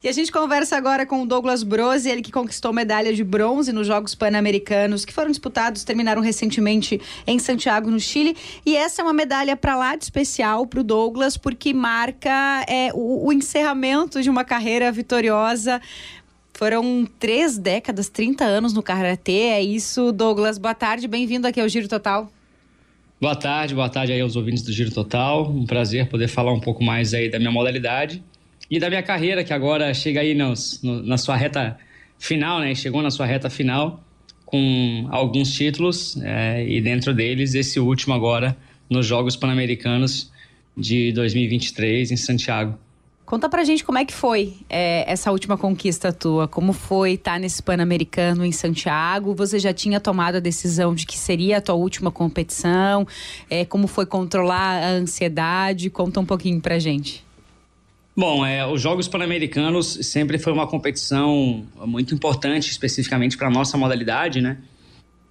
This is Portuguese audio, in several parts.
E a gente conversa agora com o Douglas Brose, ele que conquistou medalha de bronze nos Jogos Pan-Americanos, que foram disputados, terminaram recentemente em Santiago, no Chile. E essa é uma medalha para lá de especial para o Douglas, porque marca é, o, o encerramento de uma carreira vitoriosa. Foram três décadas, 30 anos no Karatê. É isso, Douglas. Boa tarde, bem-vindo aqui ao Giro Total. Boa tarde, boa tarde aí aos ouvintes do Giro Total. Um prazer poder falar um pouco mais aí da minha modalidade e da minha carreira, que agora chega aí nos, no, na sua reta final, né? Chegou na sua reta final com alguns títulos é, e dentro deles esse último agora nos Jogos Pan-Americanos de 2023 em Santiago. Conta pra gente como é que foi é, essa última conquista tua. Como foi estar tá nesse Pan-Americano em Santiago? Você já tinha tomado a decisão de que seria a tua última competição? É, como foi controlar a ansiedade? Conta um pouquinho pra gente. Bom, é, os Jogos Pan-Americanos sempre foi uma competição muito importante, especificamente para a nossa modalidade, né?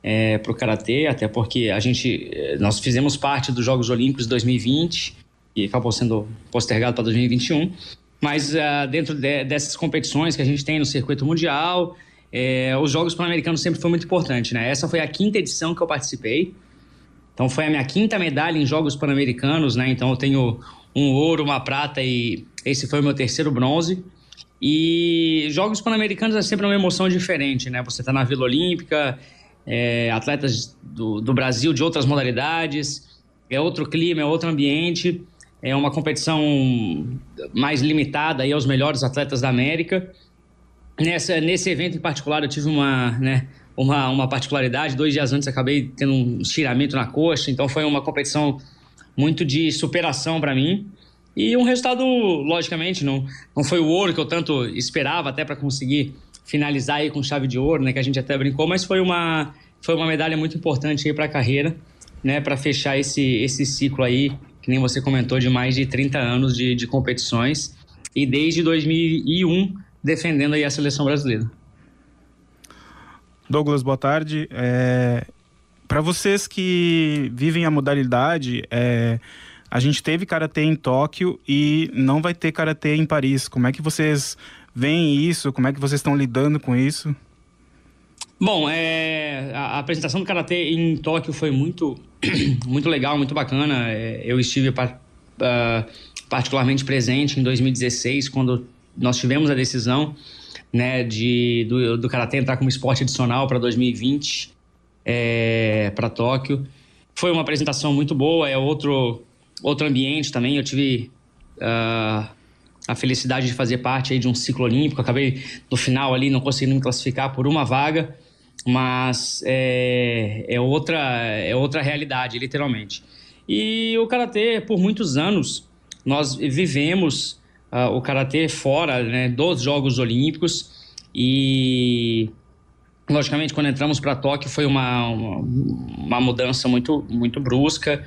É, para o Karatê, até porque a gente, é, nós fizemos parte dos Jogos Olímpicos 2020 e acabou sendo postergado para 2021. Mas uh, dentro de, dessas competições que a gente tem no circuito mundial, é, os Jogos Pan-Americanos sempre foi muito importante, né? Essa foi a quinta edição que eu participei. Então foi a minha quinta medalha em Jogos Pan-Americanos, né? Então eu tenho um ouro, uma prata e esse foi o meu terceiro bronze. E jogos pan-americanos é sempre uma emoção diferente, né? Você está na Vila Olímpica, é, atletas do, do, Brasil de outras modalidades, é outro clima, é outro ambiente, é uma competição mais limitada aí aos melhores atletas da América. Nessa, nesse evento em particular eu tive uma, né, uma, uma particularidade, dois dias antes acabei tendo um estiramento na coxa, então foi uma competição muito de superação para mim. E um resultado, logicamente, não, não foi o ouro que eu tanto esperava até para conseguir finalizar aí com chave de ouro, né, que a gente até brincou, mas foi uma, foi uma medalha muito importante aí para a carreira, né, para fechar esse, esse ciclo aí, que nem você comentou, de mais de 30 anos de, de competições e desde 2001 defendendo aí a seleção brasileira. Douglas, boa tarde. É, para vocês que vivem a modalidade, é, a gente teve karatê em Tóquio e não vai ter karatê em Paris. Como é que vocês veem isso? Como é que vocês estão lidando com isso? Bom, é, a, apresentação do karatê em Tóquio foi muito, muito legal, muito bacana. É, eu estive par, uh, particularmente presente em 2016, quando nós tivemos a decisão né, de, do, do karatê entrar como esporte adicional para 2020 é, para Tóquio. Foi uma apresentação muito boa, é outro, outro ambiente também. Eu tive uh, a felicidade de fazer parte aí de um ciclo olímpico. Acabei no final ali não conseguindo me classificar por uma vaga, mas é, é, outra, é outra realidade, literalmente. E o Karatê, por muitos anos, nós vivemos uh, o Karatê fora né, dos Jogos Olímpicos e logicamente, quando entramos para Tóquio, foi uma, uma, uma, mudança muito, muito brusca,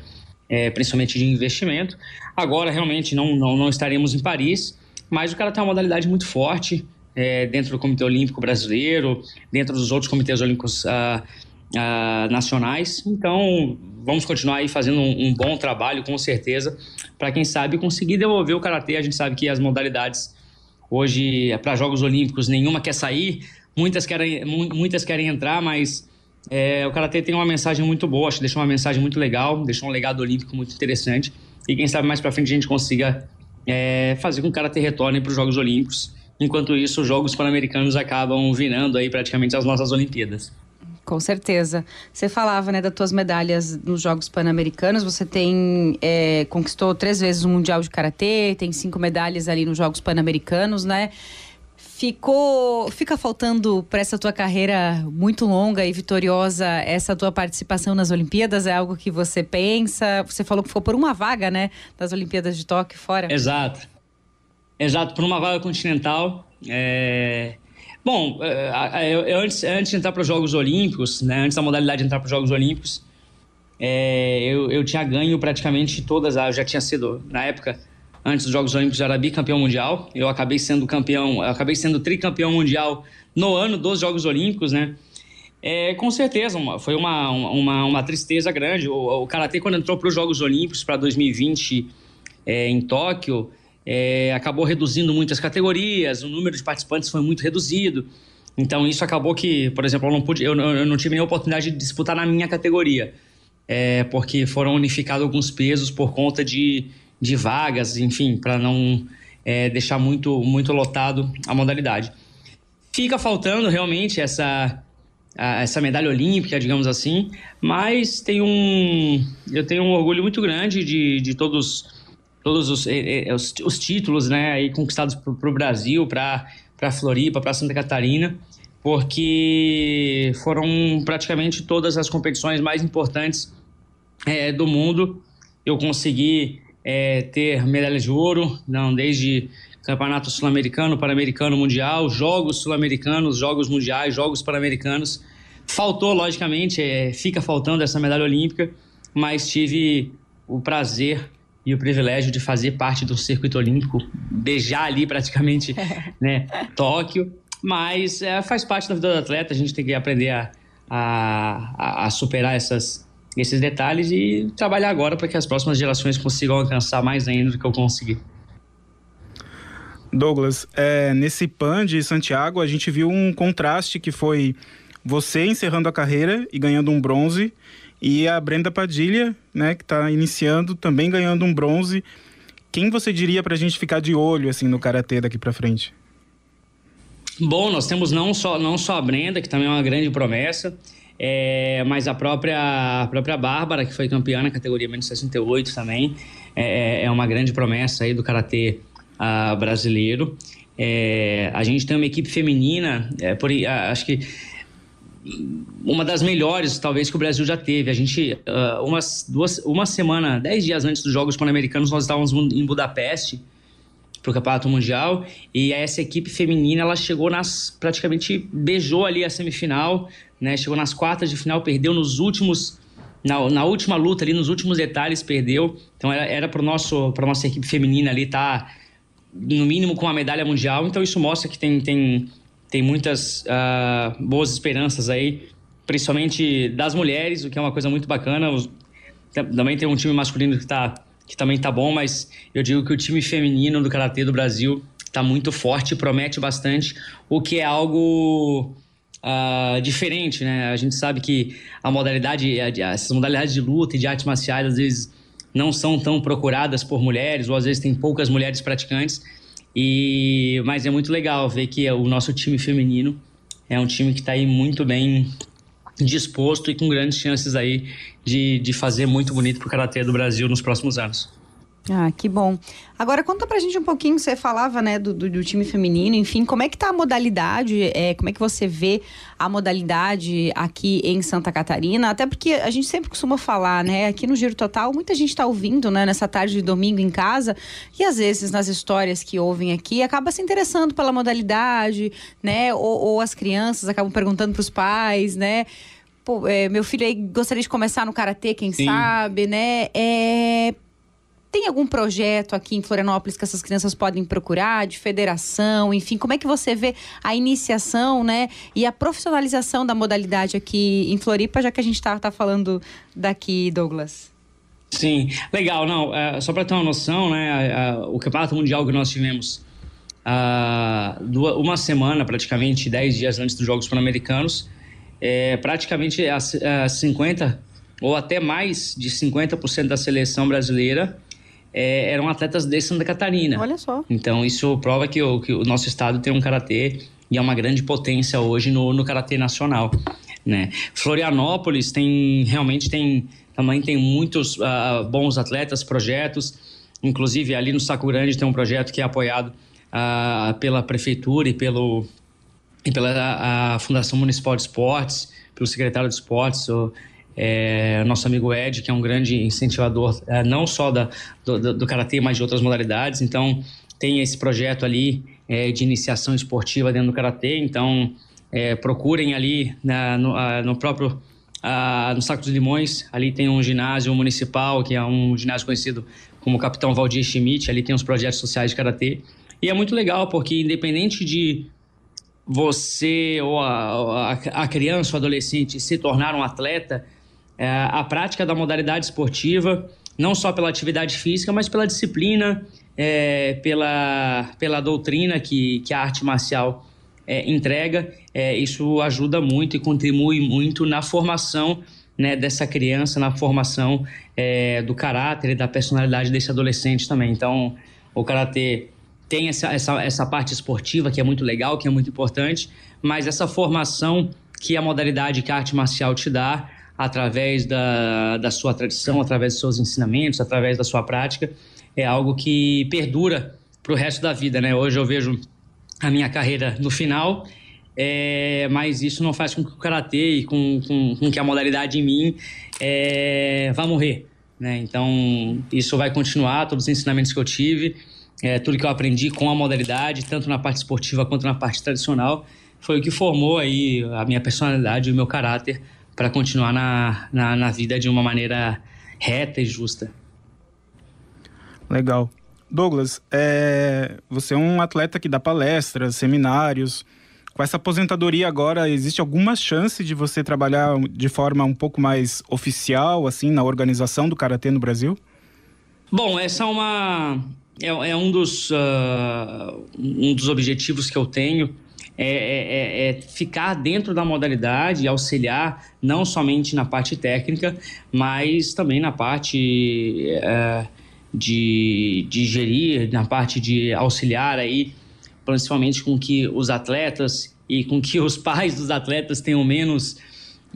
é, principalmente de investimento. Agora, realmente, não, não, não estaremos em Paris, mas o cara tem uma modalidade muito forte é, dentro do Comitê Olímpico Brasileiro, dentro dos outros comitês olímpicos ah, ah, nacionais. Então, vamos continuar aí fazendo um, um bom trabalho, com certeza, para quem sabe conseguir devolver o Karatê. A gente sabe que as modalidades hoje, é para Jogos Olímpicos, nenhuma quer sair Muitas querem, muitas querem entrar, mas é, o Karatê tem uma mensagem muito boa, acho que deixou uma mensagem muito legal, deixou um legado olímpico muito interessante. E quem sabe mais para frente a gente consiga é, fazer com que o Karatê retorne para os Jogos Olímpicos. Enquanto isso, os Jogos Pan-Americanos acabam virando aí praticamente as nossas Olimpíadas. Com certeza. Você falava né, das tuas medalhas nos Jogos Pan-Americanos. Você tem é, conquistou três vezes o Mundial de Karatê, tem cinco medalhas ali nos Jogos Pan-Americanos, né? Ficou, fica faltando para essa tua carreira muito longa e vitoriosa essa tua participação nas Olimpíadas? É algo que você pensa? Você falou que ficou por uma vaga, né? Das Olimpíadas de Tóquio fora. Exato. Exato, por uma vaga continental. É... Bom, é, eu, antes, antes de entrar para os Jogos Olímpicos, né? Antes da modalidade de entrar para os Jogos Olímpicos, é... eu, eu tinha ganho praticamente todas as. Já tinha sido, na época, antes dos Jogos Olímpicos, eu era bicampeão mundial. Eu acabei sendo campeão, acabei sendo tricampeão mundial no ano dos Jogos Olímpicos, né? É, com certeza, uma, foi uma, uma, uma, tristeza grande. O, o Karatê, quando entrou para os Jogos Olímpicos para 2020 é, em Tóquio, é, acabou reduzindo muitas categorias, o número de participantes foi muito reduzido. Então, isso acabou que, por exemplo, eu não, pude, eu, eu não tive nem oportunidade de disputar na minha categoria, é, porque foram unificados alguns pesos por conta de, de vagas, enfim, para não é, deixar muito, muito lotado a modalidade. Fica faltando realmente essa, a, essa medalha olímpica, digamos assim, mas tem um, eu tenho um orgulho muito grande de, de todos, todos os, é, é, os, os títulos né, aí conquistados para o Brasil, para a Floripa, para Santa Catarina porque foram praticamente todas as competições mais importantes é, do mundo. Eu consegui é, ter medalhas de ouro, não desde Campeonato Sul-Americano, Pan-Americano, Mundial, Jogos Sul-Americanos, Jogos Mundiais, Jogos Pan-Americanos. Faltou, logicamente, é, fica faltando essa medalha olímpica, mas tive o prazer e o privilégio de fazer parte do circuito olímpico, beijar ali praticamente né, Tóquio, mas é, faz parte da vida do atleta, a gente tem que aprender a, a, a superar essas, nesses detalhes e trabalhar agora para que as próximas gerações consigam alcançar mais ainda do que eu consegui. Douglas, é, nesse PAN de Santiago, a gente viu um contraste que foi você encerrando a carreira e ganhando um bronze, e a Brenda Padilha, né, que está iniciando, também ganhando um bronze. Quem você diria para a gente ficar de olho assim no karatê daqui para frente? Bom, nós temos não só, não só a Brenda, que também é uma grande promessa, é, mas a própria, a própria Bárbara, que foi campeã na categoria menos 68 também, é, é, é uma grande promessa aí do karatê uh, brasileiro. É, a gente tem uma equipe feminina, é, por, uh, acho que uma das melhores, talvez, que o Brasil já teve. A gente, uh, umas, duas, uma semana, dez dias antes dos Jogos Pan-Americanos, nós estávamos em Budapeste para o Campeonato Mundial. E essa equipe feminina, ela chegou nas. praticamente beijou ali a semifinal, né? Chegou nas quartas de final, perdeu nos últimos. Na, na última luta ali, nos últimos detalhes, perdeu. Então era para a nossa equipe feminina ali tá, no mínimo, com a medalha mundial. Então isso mostra que tem, tem, tem muitas uh, boas esperanças aí, principalmente das mulheres, o que é uma coisa muito bacana. Também tem um time masculino que está que também tá bom, mas eu digo que o time feminino do Karatê do Brasil tá muito forte, promete bastante, o que é algo uh, diferente, né? A gente sabe que a modalidade, essas modalidades de luta e de artes marciais, às vezes não são tão procuradas por mulheres, ou às vezes tem poucas mulheres praticantes, e mas é muito legal ver que o nosso time feminino é um time que está aí muito bem disposto e com grandes chances aí de, de fazer muito bonito para o Karatê do Brasil nos próximos anos. Ah, que bom. Agora conta pra gente um pouquinho, você falava, né, do, do, do time feminino, enfim, como é que tá a modalidade, é, como é que você vê a modalidade aqui em Santa Catarina? Até porque a gente sempre costuma falar, né, aqui no Giro Total, muita gente tá ouvindo, né, nessa tarde de domingo em casa, e às vezes nas histórias que ouvem aqui, acaba se interessando pela modalidade, né, ou, ou as crianças acabam perguntando pros pais, né, pô, é, meu filho aí gostaria de começar no Karatê, quem Sim. sabe, né, é tem algum projeto aqui em Florianópolis que essas crianças podem procurar, de federação, enfim? Como é que você vê a iniciação né, e a profissionalização da modalidade aqui em Floripa, já que a gente está tá falando daqui, Douglas? Sim, legal. Não, é, só para ter uma noção, né, a, a, o Campeonato Mundial que nós tivemos a, duas, uma semana, praticamente 10 dias antes dos Jogos Pan-Americanos, é, praticamente é, a, 50 ou até mais de 50% da seleção brasileira é, eram atletas de Santa Catarina. Olha só. Então isso prova que o, que o nosso estado tem um karatê e é uma grande potência hoje no, no karatê nacional. Né? Florianópolis tem realmente tem também tem muitos uh, bons atletas, projetos. Inclusive ali no Saco Grande tem um projeto que é apoiado uh, pela prefeitura e pelo e pela ah, Fundação Municipal de Esportes, pelo secretário de Esportes, o é, nosso amigo Ed, que é um grande incentivador é, não só da, do, do, do Karatê, mas de outras modalidades. Então, tem esse projeto ali é, de iniciação esportiva dentro do Karatê. Então, é, procurem ali na, né, no, a, no, próprio... A, no Saco dos Limões, ali tem um ginásio municipal, que é um ginásio conhecido como Capitão Valdir Schmidt, ali tem uns projetos sociais de Karatê. E é muito legal, porque independente de você ou a, a, a criança ou adolescente se tornar um atleta, é, a prática da modalidade esportiva, não só pela atividade física, mas pela disciplina, é, pela, pela doutrina que, que a arte marcial é, entrega. É, isso ajuda muito e contribui muito na formação né, dessa criança, na formação é, do caráter e da personalidade desse adolescente também. Então, o karatê tem essa, essa, essa parte esportiva que é muito legal, que é muito importante, mas essa formação que a modalidade que a arte marcial te dá através da, da sua tradição, através dos seus ensinamentos, através da sua prática, é algo que perdura para o resto da vida, né? Hoje eu vejo a minha carreira no final, é, mas isso não faz com que o karatê e com, com, com que a modalidade em mim é, vá morrer, né? Então isso vai continuar, todos os ensinamentos que eu tive, é, tudo que eu aprendi com a modalidade, tanto na parte esportiva quanto na parte tradicional, foi o que formou aí a minha personalidade e o meu caráter para continuar na, na, na vida de uma maneira reta e justa. Legal. Douglas, é, você é um atleta que dá palestras, seminários. Com essa aposentadoria agora, existe alguma chance de você trabalhar de forma um pouco mais oficial, assim, na organização do Karatê no Brasil? Bom, essa é uma... É, é um, dos, uh, um dos objetivos que eu tenho. É, é, é, é ficar dentro da modalidade, auxiliar não somente na parte técnica, mas também na parte é, de, de gerir, na parte de auxiliar aí, principalmente com que os atletas e com que os pais dos atletas tenham menos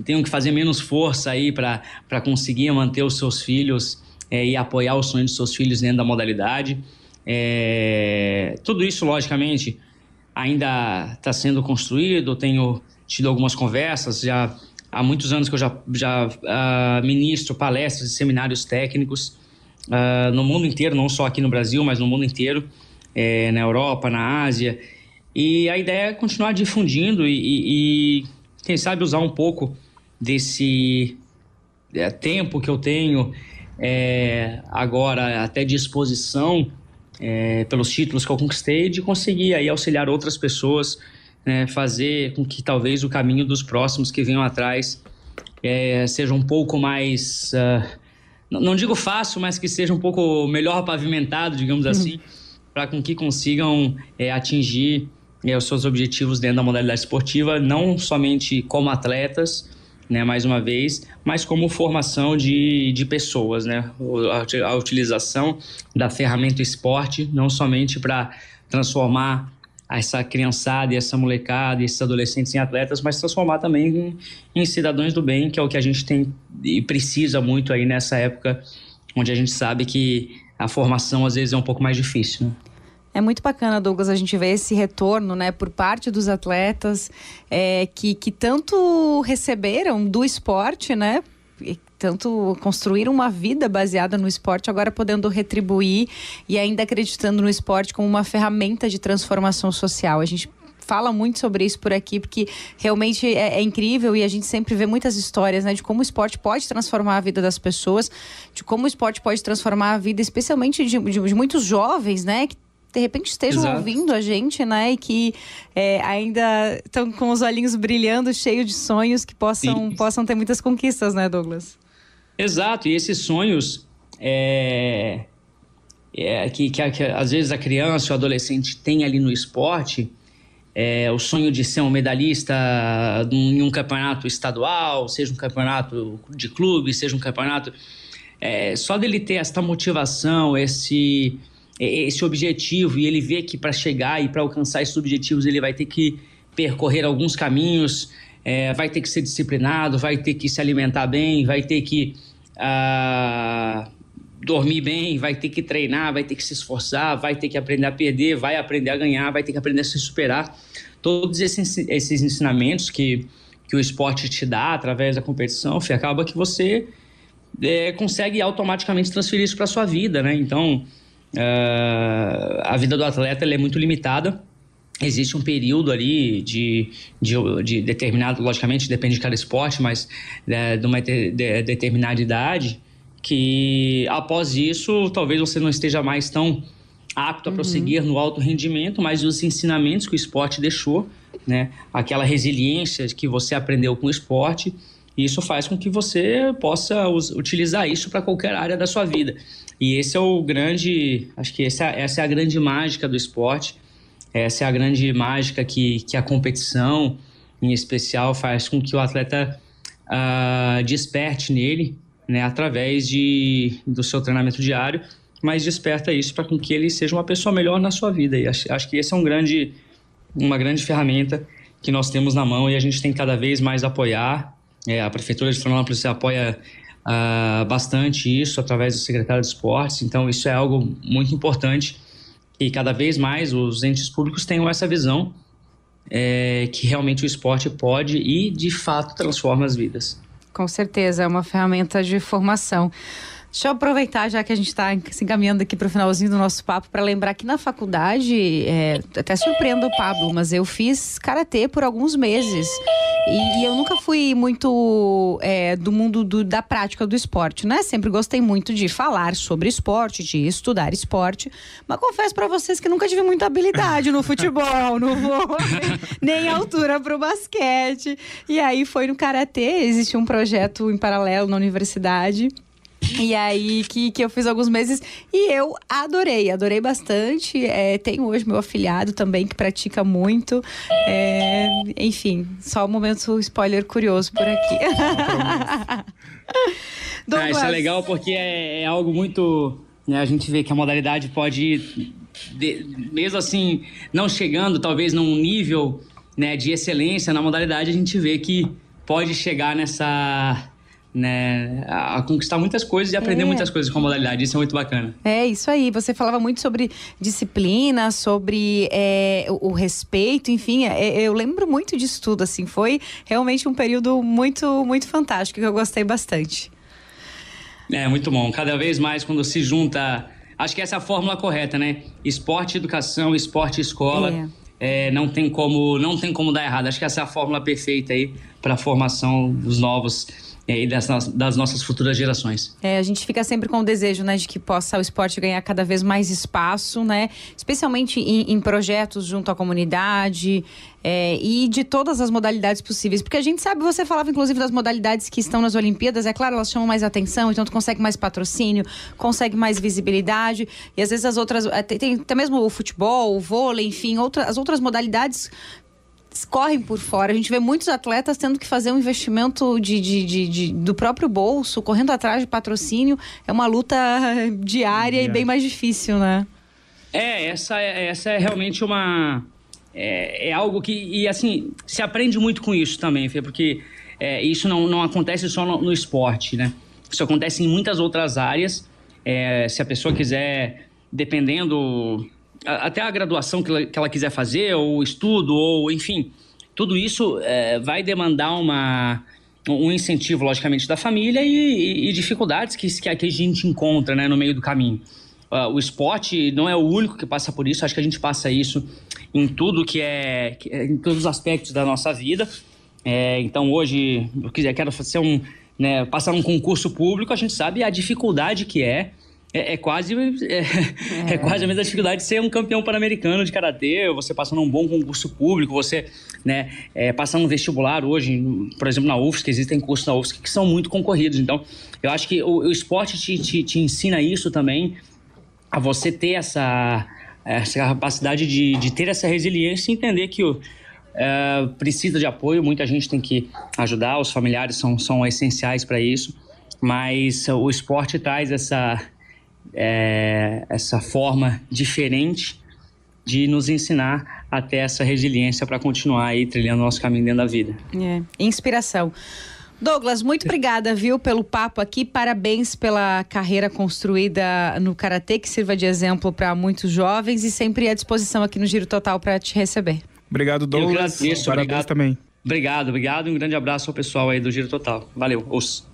tenham que fazer menos força aí para conseguir manter os seus filhos é, e apoiar o sonho dos seus filhos dentro da modalidade. É, tudo isso, logicamente, ainda está sendo construído, tenho tido algumas conversas, já há muitos anos que eu já, já uh, ministro palestras e seminários técnicos uh, no mundo inteiro, não só aqui no Brasil, mas no mundo inteiro, é, na Europa, na Ásia. E a ideia é continuar difundindo e, e, e quem sabe, usar um pouco desse é, tempo que eu tenho é, agora até disposição é, pelos títulos que eu conquistei, de conseguir aí auxiliar outras pessoas, né, fazer com que talvez o caminho dos próximos que venham atrás é, seja um pouco mais, uh, não digo fácil, mas que seja um pouco melhor pavimentado, digamos uhum. assim, para com que consigam é, atingir é, os seus objetivos dentro da modalidade esportiva, não somente como atletas, né, mais uma vez, mas como formação de, de pessoas, né, a, a utilização da ferramenta esporte, não somente para transformar essa criançada e essa molecada e esses adolescentes em atletas, mas transformar também em, em, cidadãos do bem, que é o que a gente tem e precisa muito aí nessa época onde a gente sabe que a formação às vezes é um pouco mais difícil. Né? É muito bacana, Douglas, a gente ver esse retorno, né, por parte dos atletas é, que, que tanto receberam do esporte, né? E tanto construir uma vida baseada no esporte, agora podendo retribuir e ainda acreditando no esporte como uma ferramenta de transformação social. A gente fala muito sobre isso por aqui, porque realmente é, é, incrível e a gente sempre vê muitas histórias né, de como o esporte pode transformar a vida das pessoas, de como o esporte pode transformar a vida, especialmente de, de, de muitos jovens, né? Que de repente estejam Exato. ouvindo a gente, né? E que é, ainda estão com os olhinhos brilhando, cheios de sonhos, que possam, possam ter muitas conquistas, né, Douglas? Exato, e esses sonhos é, é, que, que, que, às vezes a criança ou adolescente tem ali no esporte, é, o sonho de ser um medalhista em um campeonato estadual, seja um campeonato de clube, seja um campeonato. É, só dele ter esta motivação, esse, esse objetivo e ele vê que para chegar e para alcançar esses objetivos ele vai ter que percorrer alguns caminhos, é, vai ter que ser disciplinado, vai ter que se alimentar bem, vai ter que ah, dormir bem, vai ter que treinar, vai ter que se esforçar, vai ter que aprender a perder, vai aprender a ganhar, vai ter que aprender a se superar. Todos esses, esses ensinamentos que, que o esporte te dá através da competição, acaba que você é, consegue automaticamente transferir isso para sua vida, né? Então uh, a vida do atleta é muito limitada. Existe um período ali de, de, de, determinado, logicamente depende de cada esporte, mas de, né, de uma de, determinada idade, que após isso talvez você não esteja mais tão apto a uhum. prosseguir uhum. no alto rendimento, mas os ensinamentos que o esporte deixou, né? aquela resiliência que você aprendeu com o esporte, isso faz com que você possa utilizar isso para qualquer área da sua vida. E esse é o grande, acho que essa, essa é a grande mágica do esporte, essa é a grande mágica que, que a competição, em especial, faz com que o atleta uh, desperte nele, né, através de, do seu treinamento diário, mas desperta isso para com que ele seja uma pessoa melhor na sua vida. E acho, acho que esse é um grande, uma grande ferramenta que nós temos na mão e a gente tem cada vez mais apoiar. É, a Prefeitura de Florianópolis apoia uh, bastante isso através do secretário de esportes, então isso é algo muito importante e cada vez mais os entes públicos tenham essa visão é, que realmente o esporte pode e de fato transforma as vidas. Com certeza, é uma ferramenta de formação. Deixa eu aproveitar, já que a gente está se encaminhando aqui para o finalzinho do nosso papo, para lembrar que na faculdade, é, até surpreendo o Pablo, mas eu fiz karatê por alguns meses. E, e eu nunca fui muito é, do mundo do, da prática do esporte, né? Sempre gostei muito de falar sobre esporte, de estudar esporte. Mas confesso para vocês que nunca tive muita habilidade no futebol, no vôlei, nem altura para o basquete. E aí foi no karatê, existe um projeto em paralelo na universidade e aí, que, que eu fiz alguns meses e eu adorei, adorei bastante. É, tenho hoje meu afiliado também que pratica muito. É, enfim, só um momento spoiler curioso por aqui. ah, isso é legal porque é, é algo muito. Né, a gente vê que a modalidade pode de, mesmo assim, não chegando talvez num nível né, de excelência na modalidade, a gente vê que pode chegar nessa né, a conquistar muitas coisas e aprender é. muitas coisas com a modalidade. Isso é muito bacana. É isso aí. Você falava muito sobre disciplina, sobre é, o, o, respeito, enfim. É, é, eu lembro muito disso tudo, assim. Foi realmente um período muito, muito fantástico que eu gostei bastante. É, muito bom. Cada vez mais quando se junta. Acho que essa é a fórmula correta, né? Esporte, educação, esporte, escola. É, é não tem como não tem como dar errado. Acho que essa é a fórmula perfeita aí para a formação dos novos é, e das, das, nossas futuras gerações. É, a gente fica sempre com o desejo, né, de que possa o esporte ganhar cada vez mais espaço, né, especialmente em, em projetos junto à comunidade é, e de todas as modalidades possíveis, porque a gente sabe, você falava inclusive das modalidades que estão nas Olimpíadas, é claro, elas chamam mais atenção, então tu consegue mais patrocínio, consegue mais visibilidade e às vezes as outras, é, tem, tem até mesmo o futebol, o vôlei, enfim, outra, as outras modalidades correm por fora. A gente vê muitos atletas tendo que fazer um investimento de, de, de, de do próprio bolso, correndo atrás de patrocínio. É uma luta diária é. e bem mais difícil, né? É, essa é, essa é realmente uma. É, é, algo que. E assim, se aprende muito com isso também, Fê, porque é, isso não, não acontece só no, no, esporte, né? Isso acontece em muitas outras áreas. É, se a pessoa quiser, dependendo até a graduação que ela, que ela quiser fazer, ou estudo, ou enfim, tudo isso é, vai demandar uma, um incentivo, logicamente, da família e, e, e dificuldades que, que, a gente encontra né, no meio do caminho. Uh, o esporte não é o único que passa por isso, acho que a gente passa isso em tudo que é, é em todos os aspectos da nossa vida. É, então hoje, eu quiser, quero fazer um, né, passar um concurso público, a gente sabe a dificuldade que é, é, é quase é, é. é, quase a mesma dificuldade de ser um campeão pan-americano de karatê, você passando um bom concurso público, você né, é, passando um vestibular hoje, por exemplo, na UFSC, existem cursos na UFSC que são muito concorridos. Então, eu acho que o, o esporte te, te, te ensina isso também, a você ter essa, essa capacidade de, de ter essa resiliência e entender que o, é, precisa de apoio, muita gente tem que ajudar, os familiares são, são essenciais para isso, mas o esporte traz essa, é, essa forma diferente de nos ensinar a ter essa resiliência para continuar aí trilhando nosso caminho dentro da vida. É, inspiração. Douglas, muito obrigada, viu, pelo papo aqui. Parabéns pela carreira construída no Karatê, que sirva de exemplo para muitos jovens e sempre à disposição aqui no Giro Total para te receber. Obrigado, Douglas. Eu agradeço, Parabéns obrigado. também. Obrigado, obrigado. Um grande abraço ao pessoal aí do Giro Total. Valeu. Ouça.